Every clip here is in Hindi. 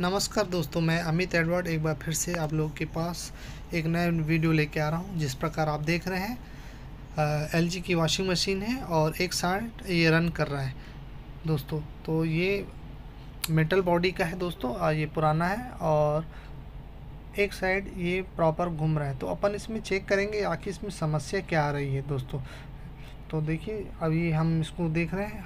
नमस्कार दोस्तों मैं अमित एडवर्ड एक बार फिर से आप लोगों के पास एक नया वीडियो लेके आ रहा हूँ जिस प्रकार आप देख रहे हैं एल की वॉशिंग मशीन है और एक साइड ये रन कर रहा है दोस्तों तो ये मेटल बॉडी का है दोस्तों आ, ये पुराना है और एक साइड ये प्रॉपर घूम रहा है तो अपन इसमें चेक करेंगे आखिर इसमें समस्या क्या आ रही है दोस्तों तो देखिए अभी हम इसको देख रहे हैं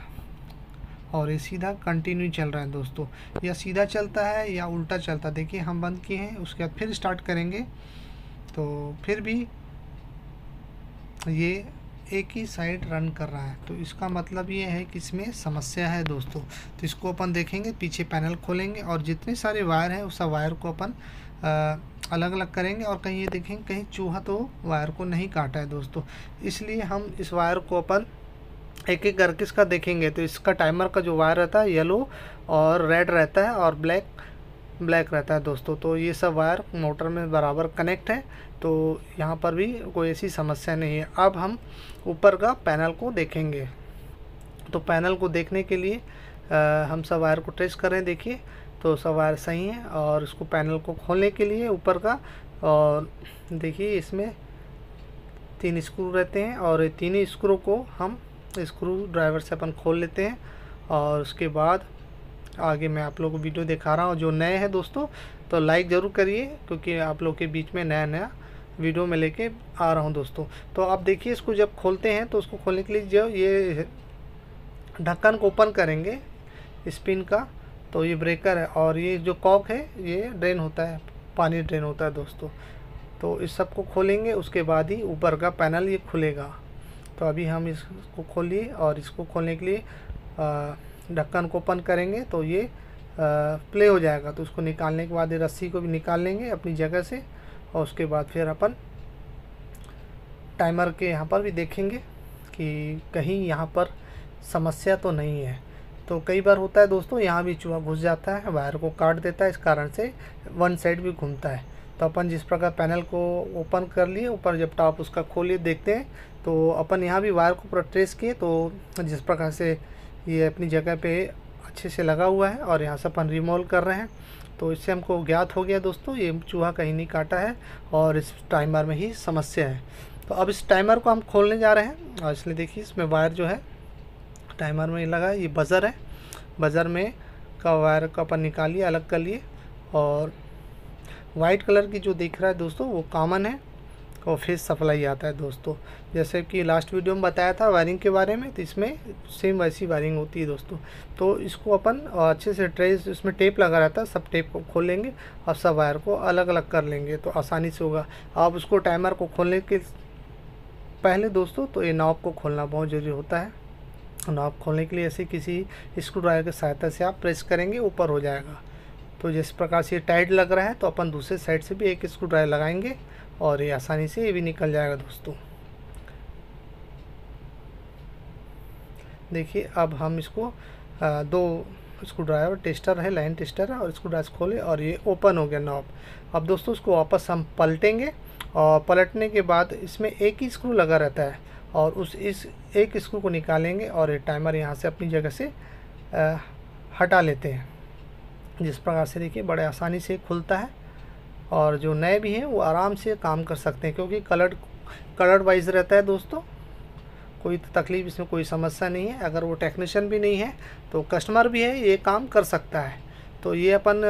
और ये सीधा कंटिन्यू चल रहा है दोस्तों या सीधा चलता है या उल्टा चलता है देखिए हम बंद किए हैं उसके बाद फिर स्टार्ट करेंगे तो फिर भी ये एक ही साइड रन कर रहा है तो इसका मतलब ये है कि इसमें समस्या है दोस्तों तो इसको अपन देखेंगे पीछे पैनल खोलेंगे और जितने सारे वायर हैं उस वायर को अपन अलग अलग करेंगे और कहीं ये देखेंगे कहीं चूहा तो वायर को नहीं काटा है दोस्तों इसलिए हम इस वायर को अपन एक एक करके इसका देखेंगे तो इसका टाइमर का जो वायर रहता है येलो और रेड रहता है और ब्लैक ब्लैक रहता है दोस्तों तो ये सब वायर मोटर में बराबर कनेक्ट है तो यहाँ पर भी कोई ऐसी समस्या नहीं है अब हम ऊपर का पैनल को देखेंगे तो पैनल को देखने के लिए आ, हम सब वायर को ट्रेस करें देखिए तो सब वायर सही है और इसको पैनल को खोलने के लिए ऊपर का और देखिए इसमें तीन स्क्रू रहते हैं और तीन स्क्रू को हम स्क्रू तो ड्राइवर से अपन खोल लेते हैं और उसके बाद आगे मैं आप लोगों को वीडियो दिखा रहा हूँ जो नए हैं दोस्तों तो लाइक ज़रूर करिए क्योंकि आप लोग के बीच में नया नया वीडियो में लेके आ रहा हूँ दोस्तों तो आप देखिए इसको जब खोलते हैं तो उसको खोलने के लिए जो ये ढक्कन को ओपन करेंगे स्पिन का तो ये ब्रेकर है और ये जो कॉक है ये ड्रेन होता है पानी ड्रेन होता है दोस्तों तो इस सब को खोलेंगे उसके बाद ही ऊपर का पैनल ये खुलेगा तो अभी हम इसको खोलिए और इसको खोलने के लिए ढक्कन को ओपन करेंगे तो ये प्ले हो जाएगा तो उसको निकालने के बाद ये रस्सी को भी निकाल लेंगे अपनी जगह से और उसके बाद फिर अपन टाइमर के यहाँ पर भी देखेंगे कि कहीं यहाँ पर समस्या तो नहीं है तो कई बार होता है दोस्तों यहाँ भी चूहा घुस जाता है वायर को काट देता है इस कारण से वन साइड भी घूमता है तो अपन जिस प्रकार पैनल को ओपन कर लिए ऊपर जब टॉप उसका खोलिए देखते हैं तो अपन यहाँ भी वायर को पूरा ट्रेस किए तो जिस प्रकार से ये अपनी जगह पे अच्छे से लगा हुआ है और यहाँ से अपन रिमोल कर रहे हैं तो इससे हमको ज्ञात हो गया दोस्तों ये चूहा कहीं नहीं काटा है और इस टाइमर में ही समस्या है तो अब इस टाइमर को हम खोलने जा रहे हैं और इसलिए देखिए इसमें वायर जो है टाइमर में लगा ये बज़र है बज़र में का वायर को अपन निकालिए अलग कर लिए और वाइट कलर की जो दिख रहा है दोस्तों वो कॉमन है और फिर सप्लाई आता है दोस्तों जैसे कि लास्ट वीडियो में बताया था वायरिंग के बारे में तो इसमें सेम वैसी वायरिंग होती है दोस्तों तो इसको अपन अच्छे से ट्रेस इसमें टेप लगा रहता है सब टेप को खोल लेंगे और सब वायर को अलग अलग कर लेंगे तो आसानी से होगा आप उसको टाइमर को खोलने के पहले दोस्तों तो ये नॉब को खोलना बहुत ज़रूरी होता है नॉब खोलने के लिए ऐसे किसी स्क्रू ड्राइवर की सहायता से आप प्रेस करेंगे ऊपर हो जाएगा तो जिस प्रकार से ये टाइट लग रहा है तो अपन दूसरे साइड से भी एक स्क्रू ड्राइव लगाएंगे और ये आसानी से ये भी निकल जाएगा दोस्तों देखिए अब हम इसको आ, दो स्क्रू ड्राइवर टेस्टर है लाइन टेस्टर है और स्क्रू ड्राइव खोले और ये ओपन हो गया नॉब अब दोस्तों इसको वापस हम पलटेंगे और पलटने के बाद इसमें एक ही स्क्रू लगा रहता है और उस इस एक स्क्रू को निकालेंगे और ये टाइमर यहाँ से अपनी जगह से आ, हटा लेते हैं जिस प्रकार से देखिए बड़े आसानी से खुलता है और जो नए भी हैं वो आराम से काम कर सकते हैं क्योंकि कलर्ड कलर वाइज रहता है दोस्तों कोई तो तकलीफ इसमें कोई समस्या नहीं है अगर वो टेक्नीशियन भी नहीं है तो कस्टमर भी है ये काम कर सकता है तो ये अपन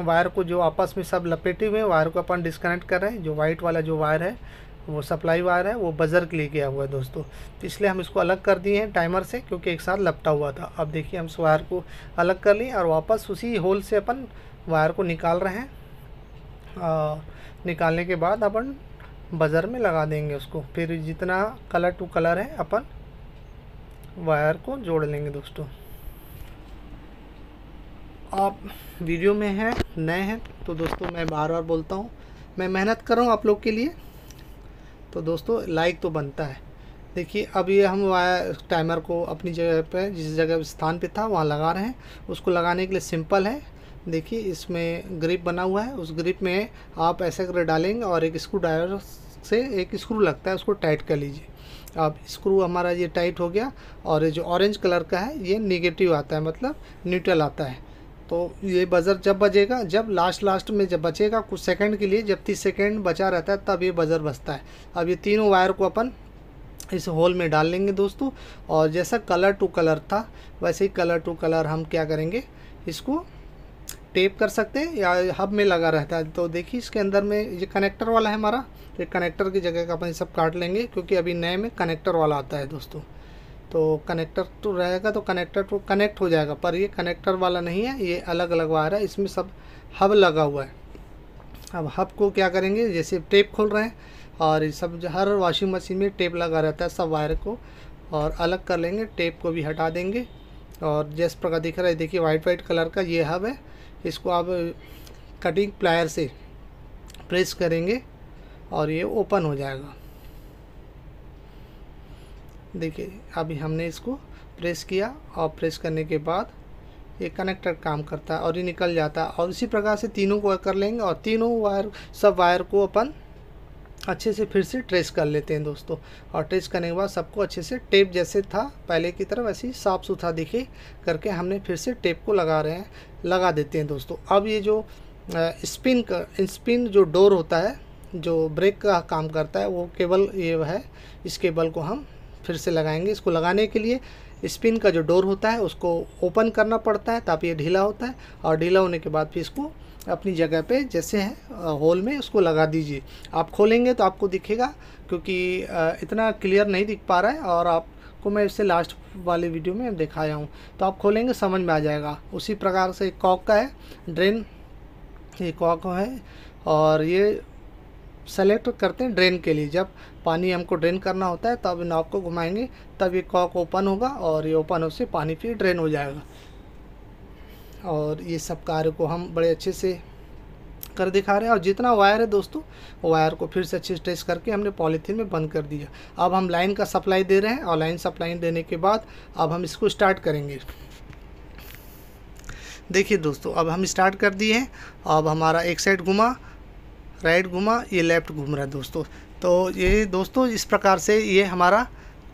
वायर को जो आपस में सब लपेटे हुए हैं वायर को अपन डिस्कनेक्ट कर रहे हैं जो वाइट वाला जो वायर है वो सप्लाई वायर है वो बज़र के लिए गया हुआ है दोस्तों तो इसलिए हम इसको अलग कर दिए हैं टाइमर से क्योंकि एक साथ लपटा हुआ था अब देखिए हम इस वायर को अलग कर लिए और वापस उसी होल से अपन वायर को निकाल रहे हैं और निकालने के बाद अपन बज़र में लगा देंगे उसको फिर जितना कलर टू कलर है अपन वायर को जोड़ लेंगे दोस्तों आप वीडियो में हैं नए हैं तो दोस्तों मैं बार बार बोलता हूँ मैं मेहनत कर रहा हूँ आप लोग के लिए तो दोस्तों लाइक तो बनता है देखिए अब ये हम टाइमर को अपनी जगह पे जिस जगह स्थान पे था वहाँ लगा रहे हैं उसको लगाने के लिए सिंपल है देखिए इसमें ग्रिप बना हुआ है उस ग्रिप में आप ऐसे कर डालेंगे और एक स्क्रू ड्राइवर से एक स्क्रू लगता है उसको टाइट कर लीजिए अब स्क्रू हमारा ये टाइट हो गया और ये जो ऑरेंज कलर का है ये निगेटिव आता है मतलब न्यूट्रल आता है तो ये बज़र जब बजेगा जब लास्ट लास्ट में जब बचेगा कुछ सेकंड के लिए जब तीस सेकंड बचा रहता है तब ये बज़र बजता है अब ये तीनों वायर को अपन इस होल में डाल लेंगे दोस्तों और जैसा कलर टू कलर था वैसे ही कलर टू कलर हम क्या करेंगे इसको टेप कर सकते हैं या हब में लगा रहता है तो देखिए इसके अंदर में ये कनेक्टर वाला है हमारा ये कनेक्टर की जगह का अपन सब काट लेंगे क्योंकि अभी नए में कनेक्टर वाला आता है दोस्तों तो कनेक्टर तो रहेगा तो कनेक्टर तो कनेक्ट हो जाएगा पर ये कनेक्टर वाला नहीं है ये अलग अलग वायर है इसमें सब हब लगा हुआ है अब हब को क्या करेंगे जैसे टेप खोल रहे हैं और ये सब हर वॉशिंग मशीन में टेप लगा रहता है सब वायर को और अलग कर लेंगे टेप को भी हटा देंगे और जिस प्रकार दिख रहा है देखिए वाइट वाइट कलर का ये हब है इसको आप कटिंग प्लायर से प्रेस करेंगे और ये ओपन हो जाएगा देखिए अभी हमने इसको प्रेस किया और प्रेस करने के बाद ये कनेक्टर काम करता है और ये निकल जाता है और इसी प्रकार से तीनों को कर लेंगे और तीनों वायर सब वायर को अपन अच्छे से फिर से ट्रेस कर लेते हैं दोस्तों और ट्रेस करने के बाद सबको अच्छे से टेप जैसे था पहले की तरह वैसे ही साफ़ सुथरा दिखे करके हमने फिर से टेप को लगा रहे हैं लगा देते हैं दोस्तों अब ये जो स्पिन का स्पिन जो डोर होता है जो ब्रेक का काम करता है वो केबल ये है इस केबल को हम फिर से लगाएंगे इसको लगाने के लिए स्पिन का जो डोर होता है उसको ओपन करना पड़ता है ताकि ये ढीला होता है और ढीला होने के बाद फिर इसको अपनी जगह पे जैसे है होल में उसको लगा दीजिए आप खोलेंगे तो आपको दिखेगा क्योंकि इतना क्लियर नहीं दिख पा रहा है और आपको मैं इससे लास्ट वाले वीडियो में दिखाया हूँ तो आप खोलेंगे समझ में आ जाएगा उसी प्रकार से कॉक का है ड्रेन ये कॉक है और ये सेलेक्ट करते हैं ड्रेन के लिए जब पानी हमको ड्रेन करना होता है तब नाव को घुमाएंगे तब ये कॉक ओपन होगा और ये ओपन हो से पानी फिर ड्रेन हो जाएगा और ये सब कार्य को हम बड़े अच्छे से कर दिखा रहे हैं और जितना वायर है दोस्तों वायर को फिर से अच्छे से टेस्ट करके हमने पॉलीथीन में बंद कर दिया अब हम लाइन का सप्लाई दे रहे हैं और लाइन सप्लाई देने के बाद अब हम इसको स्टार्ट करेंगे देखिए दोस्तों अब हम स्टार्ट कर दिए हैं अब हमारा एक साइड घुमा राइट घुमा ये लेफ़्ट घूम रहा है दोस्तों तो ये दोस्तों इस प्रकार से ये हमारा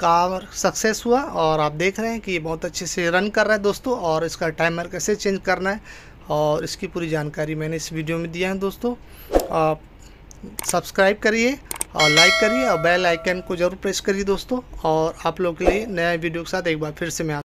कार सक्सेस हुआ और आप देख रहे हैं कि ये बहुत अच्छे से रन कर रहा है दोस्तों और इसका टाइमर कैसे चेंज करना है और इसकी पूरी जानकारी मैंने इस वीडियो में दिया है दोस्तों आप सब्सक्राइब करिए और लाइक करिए और बेल आइकन को ज़रूर प्रेस करिए दोस्तों और आप लोगों के लिए नया वीडियो के साथ एक बार फिर से मैं